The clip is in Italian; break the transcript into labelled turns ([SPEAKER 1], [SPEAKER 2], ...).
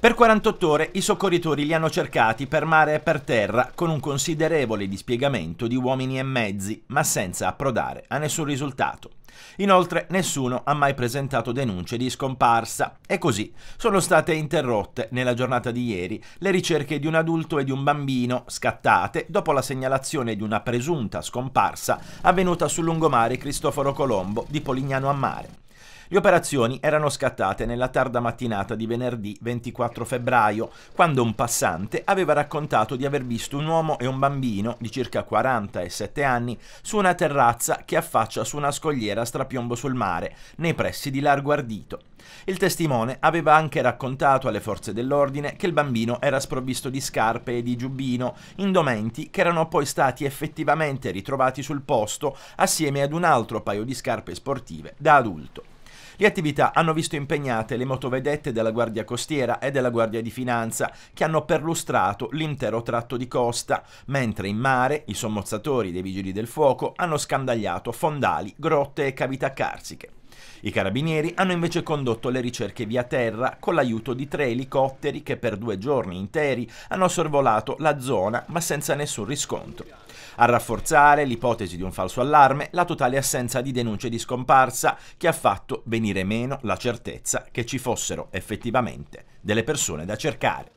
[SPEAKER 1] Per 48 ore i soccorritori li hanno cercati per mare e per terra con un considerevole dispiegamento di uomini e mezzi, ma senza approdare a nessun risultato. Inoltre nessuno ha mai presentato denunce di scomparsa e così sono state interrotte nella giornata di ieri le ricerche di un adulto e di un bambino scattate dopo la segnalazione di una presunta scomparsa avvenuta sul lungomare Cristoforo Colombo di Polignano a Mare. Le operazioni erano scattate nella tarda mattinata di venerdì 24 febbraio, quando un passante aveva raccontato di aver visto un uomo e un bambino di circa 40 e 7 anni su una terrazza che affaccia su una scogliera a strapiombo sul mare, nei pressi di Largo Ardito. Il testimone aveva anche raccontato alle forze dell'ordine che il bambino era sprovvisto di scarpe e di giubbino, indumenti che erano poi stati effettivamente ritrovati sul posto assieme ad un altro paio di scarpe sportive da adulto. Le attività hanno visto impegnate le motovedette della Guardia Costiera e della Guardia di Finanza, che hanno perlustrato l'intero tratto di costa, mentre in mare i sommozzatori dei Vigili del Fuoco hanno scandagliato fondali, grotte e cavità carsiche. I carabinieri hanno invece condotto le ricerche via terra con l'aiuto di tre elicotteri che per due giorni interi hanno sorvolato la zona ma senza nessun riscontro. A rafforzare l'ipotesi di un falso allarme la totale assenza di denunce di scomparsa che ha fatto venire meno la certezza che ci fossero effettivamente delle persone da cercare.